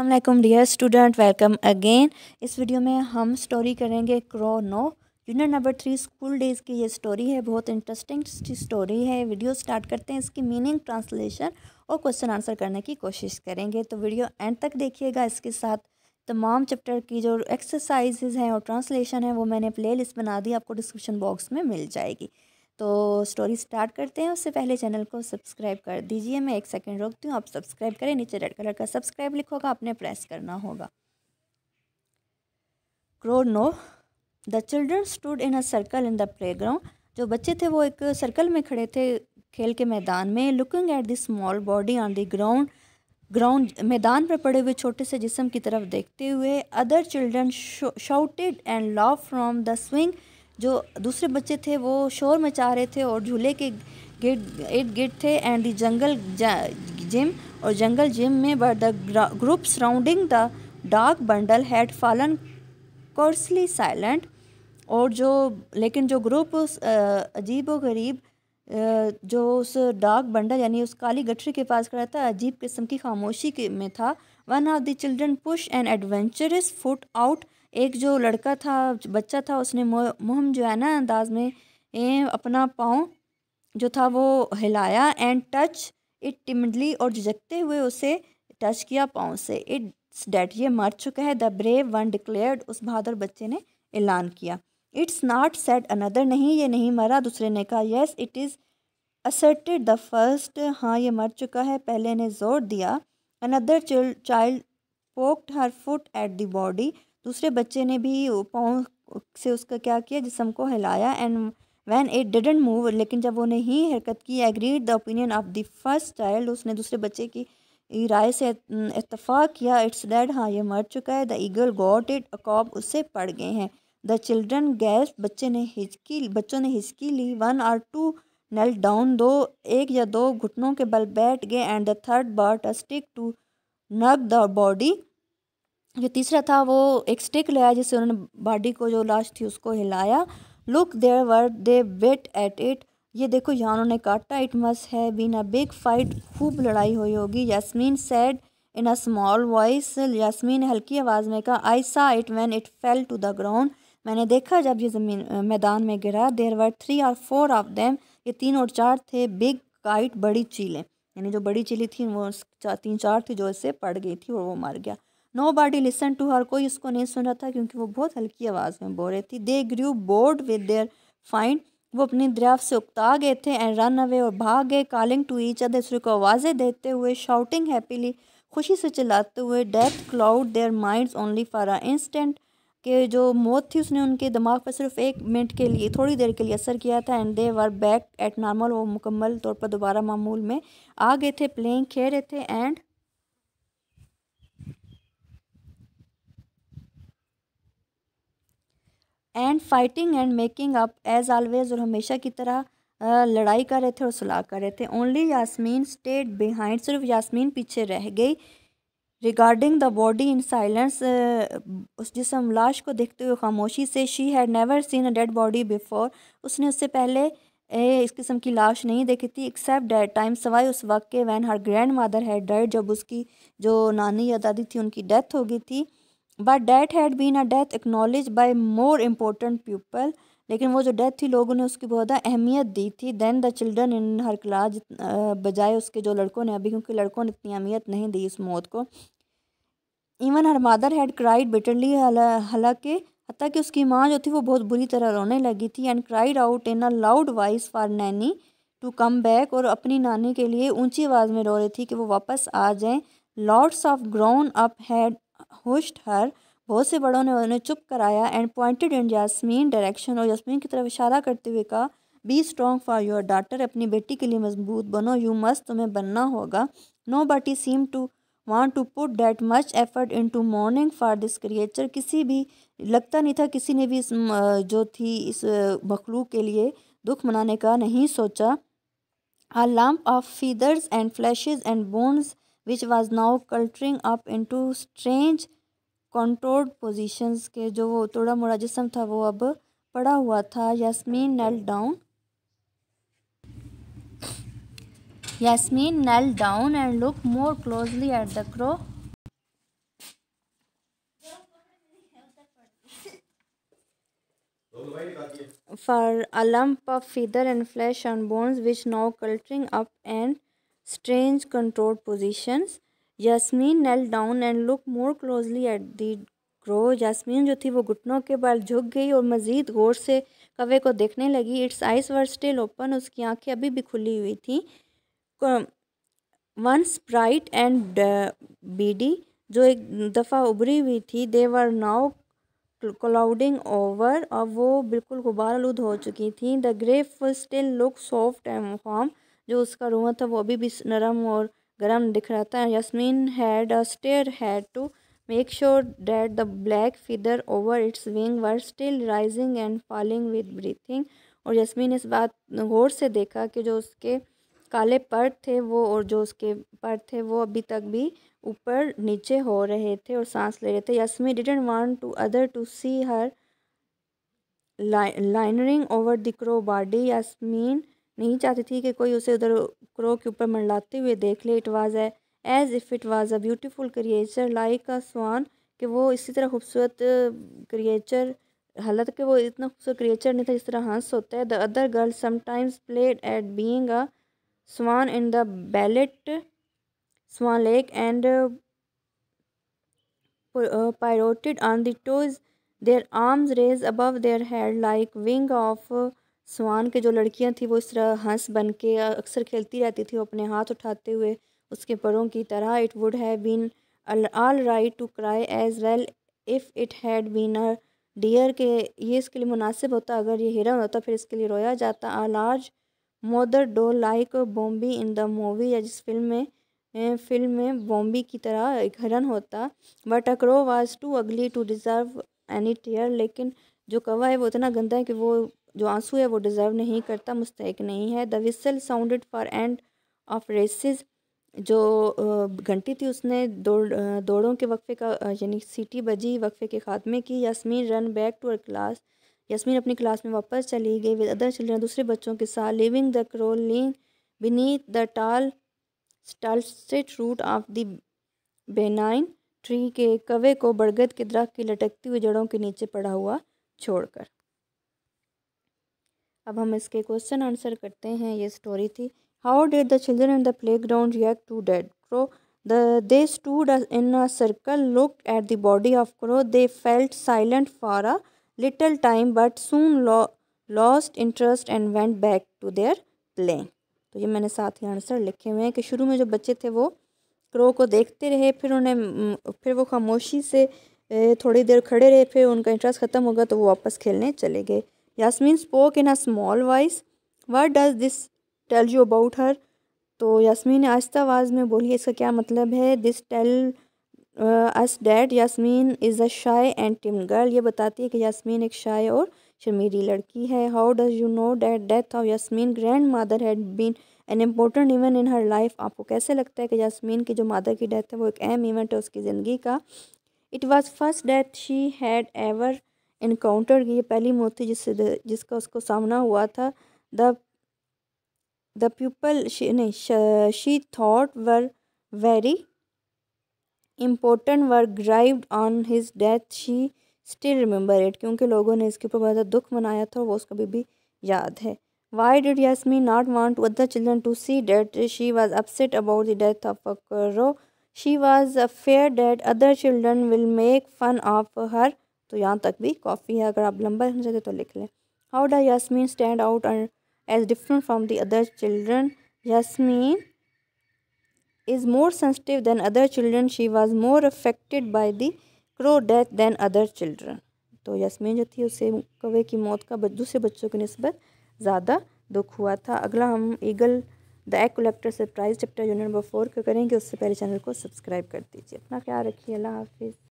अल्लाम dear student welcome again इस video में हम स्टोरी करेंगे crow no unit number three school days की ये स्टोरी है बहुत इंटरेस्टिंग स्टोरी है वीडियो स्टार्ट करते हैं इसकी मीनिंग ट्रांसलेशन और क्वेश्चन आंसर करने की कोशिश करेंगे तो वीडियो एंड तक देखिएगा इसके साथ तमाम चैप्टर की जो एक्सरसाइज हैं और ट्रांसलेशन है वो मैंने प्ले लिस्ट बना दी आपको डिस्क्रिप्शन बॉक्स में मिल जाएगी तो स्टोरी स्टार्ट करते हैं उससे पहले चैनल को सब्सक्राइब कर दीजिए मैं एक सेकंड रोकती हूँ आप सब्सक्राइब करें नीचे रेड कलर का सब्सक्राइब लिखोगा आपने प्रेस करना होगा crow no the children stood in a circle in the play जो बच्चे थे वो एक सर्कल में खड़े थे खेल के मैदान में looking at the small body on the ground ground मैदान पर पड़े हुए छोटे से जिसम की तरफ देखते हुए other children shouted and love from the swing जो दूसरे बच्चे थे वो शोर मचा रहे थे और झूले के गेट एट गेट थे एंड द जंगल जिम और जंगल जिम में but the group surrounding the dark bundle had fallen curiously silent और जो लेकिन जो ग्रुप उस अजीब व गरीब जो उस डार्क बंडल यानी उस काली गठरी के पास खड़ा था अजीब किस्म की खामोशी के में था one of the children push and adventurous foot out एक जो लड़का था बच्चा था उसने मुहम जो है ना अंदाज में ए, अपना पाँव जो था वो हिलाया एंड टच इट टिमडली और झकते हुए उसे टच किया पाँव से इट्स डेट ये मर चुका है द ब्रेव वन डिक्लेयर्ड उस बहादुर बच्चे ने ऐलान किया इट्स नॉट सेट अनदर नहीं ये नहीं मरा दूसरे ने कहा yes it is asserted the first हाँ ये मर चुका है पहले ने जोर दिया another child poked her foot at the body दूसरे बच्चे ने भी पाँव से उसका क्या किया जिसम को हिलाया and when it didn't move लेकिन जब वो नहीं हरकत की agreed the opinion of the first child उसने दूसरे बच्चे की राय से इतफाक़ किया इट्स डेड हाँ ये मर चुका है द ईगल गॉट इट अकॉब उससे पड़ गए हैं द चिल्ड्रन गैस बच्चे ने हिचकी बच्चों ने हिचकी ली वन और टू नल डाउन दो एक या दो घुटनों के बल बैठ गए एंड द थर्ड बार्ट अस्टिक स्टिक टू नग द बॉडी जो तीसरा था वो एक स्टिक लाया जिससे उन्होंने बॉडी को जो लाश थी उसको हिलाया look there were they wait at it ये देखो यहाँ उन्होंने काटा इट मस है बीन अ बिग फाइट खूब लड़ाई हुई होगी Yasmin said in a small voice Yasmin ने हल्की आवाज़ में कहा I saw it when it fell to the ground मैंने देखा जब ये ज़मीन मैदान में गिरा देर वर थ्री और फोर ऑफ देम ये तीन और चार थे बिग काइट बड़ी चीलें यानी जो बड़ी चिली थी वो चार तीन चार थी जो इससे पड़ गई थी और वो मर गया nobody listen to her कोई उसको नहीं सुन रहा था क्योंकि वो बहुत हल्की आवाज़ में बोल रही थी they grew bored with their fine वो अपनी दरियाफ्त से उकता गए थे एंड रन अवे और भाग गए कॉलिंग टू ईच अदर दूसरे को आवाज़ें देते हुए शाउटिंग हैप्पीली खुशी से चिल्लाते हुए death cloud their minds only for a instant कि जो मौत थी उसने उनके दिमाग पर सिर्फ एक मिनट के लिए थोड़ी देर के लिए असर किया था and they were back at normal वो मुकम्मल तौर पर दोबारा मामूल में आ गए थे प्लेइंग खेल रहे थे and and fighting and making up as always और हमेशा की तरह लड़ाई कर रहे थे और सुलह कर रहे थे ओनली यासमीन स्टेट बिहाइंड सिर्फ यासमीन पीछे रह गई regarding the body in silence उस जिसम लाश को देखते हुए खामोशी से she had never seen a dead body before उसने उससे पहले ए, इस किस्म की लाश नहीं देखी थी एक्सेप्ट डेड टाइम सवाई उस वक्त के when her grandmother had dead जब उसकी जो नानी या दादी थी उनकी डेथ हो गई थी but that had been a death acknowledged by more important people लेकिन वो जो डेथ थी लोगों ने उसकी बहुत ज्यादा अहमियत दी थी than the children in her class बजाय उसके जो लड़कों ने अभी क्योंकि लड़कों ने इतनी अहमियत नहीं दी इस मौत को even her mother had cried bitterly हालांकि हती कि उसकी माँ जो थी वो बहुत बुरी तरह रोने लगी थी and cried out in a loud voice for nanny to come back और अपनी नानी के लिए ऊंची आवाज़ में रो रही थी कि वो वापस आ जाएं lots of grown up had hushed her बहुत से बड़ों ने उन्हें चुप कराया and pointed in Yasmin direction और यासमीन की तरफ इशारा करते हुए कहा be strong for your daughter अपनी बेटी के लिए मजबूत बनो यू मस्त तुम्हें बनना होगा nobody seem to want to put that much effort into mourning for this creature किसी भी लगता नहीं था किसी ने भी इस जो थी इस मखलूक के लिए दुख मनाने का नहीं सोचा lump of feathers and flesh and bones which was now curling up into strange control positions के जो वो थोड़ा मोड़ा जिसम था वो अब पड़ा हुआ था Yasmin knelt down Yasmin knelt down and look more closely at the crow for a lump feather and flesh on bones which now curling up and strange control positions Jasmine knelt down and look more closely at the crow Jasmine जो थी वो घुटनों के बल झुक गई और मज़ीद गौर से कवे को देखने लगी its eyes were still open उसकी आंखें अभी भी खुली हुई थी वंस ब्राइट एंड बीडी जो एक दफ़ा उभरी हुई थी देवर नाउ क्लाउडिंग ओवर और वो बिल्कुल गुबार आलूद हो चुकी थी द ग्रेफ still look soft and form जो उसका रुआ था वो अभी भी नरम और गर्म दिख रहा था Yasmin had stare stare to make sure sure the black feather over its wing were still rising and falling with breathing और यस्मीन इस बात गौर से देखा कि जो उसके काले पर थे वो और जो उसके पर थे वो अभी तक भी ऊपर नीचे हो रहे थे और सांस ले रहे थे Yasmin didn't want to other to see her lingering over the crow body Yasmin नहीं चाहती थी कि कोई उसे उधर क्रो के ऊपर मंडलाते हुए देख ले it was a as if it was a beautiful creature like a swan कि वो इसी तरह खूबसूरत क्रिएचर हालांकि वो इतना खूबसूरत क्रिएचर नहीं था जिस तरह हंस होता है the other girl sometimes played at being a swan in the ballet Swan Lake and pirouetted on the toes their arms raise above their head like wing of swan के जो लड़कियां थी वो इस तरह हंस बन के अक्सर खेलती रहती थी वो अपने हाथ उठाते हुए उसके परों की तरह it would have been all right to cry as well if it had been a deer के ये इसके लिए मुनासिब होता अगर ये हिरन होता फिर इसके लिए रोया जाता a large mother doe like Bambi in the movie या जिस फिल्म में फिल्म में बॉम्बी की तरह एक हिरन होता but a crow was too ugly to deserve any tear लेकिन जो कवा है वो इतना गंदा है कि वो जो आंसू है वो डिज़र्व नहीं करता मुस्तक नहीं है the whistle sounded for end of recess जो घंटी थी उसने दौड़ दौड़ों के वक्फे का यानी सीटी बजी वक्फे के खात्मे की Yasmin run back to her class Yasmin अपनी क्लास में वापस चली गई विद अदर चिल्ड्रन दूसरे बच्चों के साथ leaving the crow lying beneath the tall स्टालस्टेड root of the banyan tree के कवे को बरगद के दरख्त की लटकती हुई जड़ों के नीचे पड़ा हुआ छोड़कर अब हम इसके क्वेश्चन आंसर करते हैं ये स्टोरी थी how did the children in the playground react to dead crow the they stood in a circle look at the body of crow they felt silent for a little time but soon lost interest and went back to their play तो ये मैंने साथ ही answer लिखे हुए हैं कि शुरू में जो बच्चे थे वो क्रो को देखते रहे फिर उन्हें फिर वो खामोशी से थोड़ी देर खड़े रहे फिर उनका इंटरेस्ट ख़त्म होगा तो वो वापस खेलने चले गए Yasmin spoke in a small voice what does this tell you about her तो यासमीन आहिस्ता आवाज़ में बोली इसका क्या मतलब है this tell us that Yasmin is a shy and timid girl ये बताती है कि यासमीन एक शाई और शर्मीली लड़की है how does you know that death of Yasmin grandmother had been an important event in her life आपको कैसे लगता है कि यासमीन की जो मादर की डेथ है वो एक अहम इवेंट है उसकी ज़िंदगी का it was first death she had ever encounter की ये पहली मौत थी जिससे जिसका उसको सामना हुआ था द द पीपल ने she thought were very important were grieved on his death she still remember it क्योंकि लोगों ने इसके ऊपर बहुत ज़्यादा दुख मनाया था वो उसको अभी भी याद है why did Yasmin not want other children to see that she was upset about the death of crow she was afraid that other children will make fun of her तो यहाँ तक भी कॉफ़ी है अगर आप लंबा लिखना चाहते तो लिख लें how does Yasmin stand out and as different from the other children Yasmin is more sensitive than other children she was more affected by the crow death than other children तो यासमीन जो थी उसे कवे की मौत का दूसरे बच्चों की नस्बत ज़्यादा दुख हुआ था अगला हम ईगल द एक् collector surprise chapter unit number four को करेंगे उससे पहले चैनल को सब्सक्राइब कर दीजिए अपना ख्याल रखिए अल्लाह हाफिज़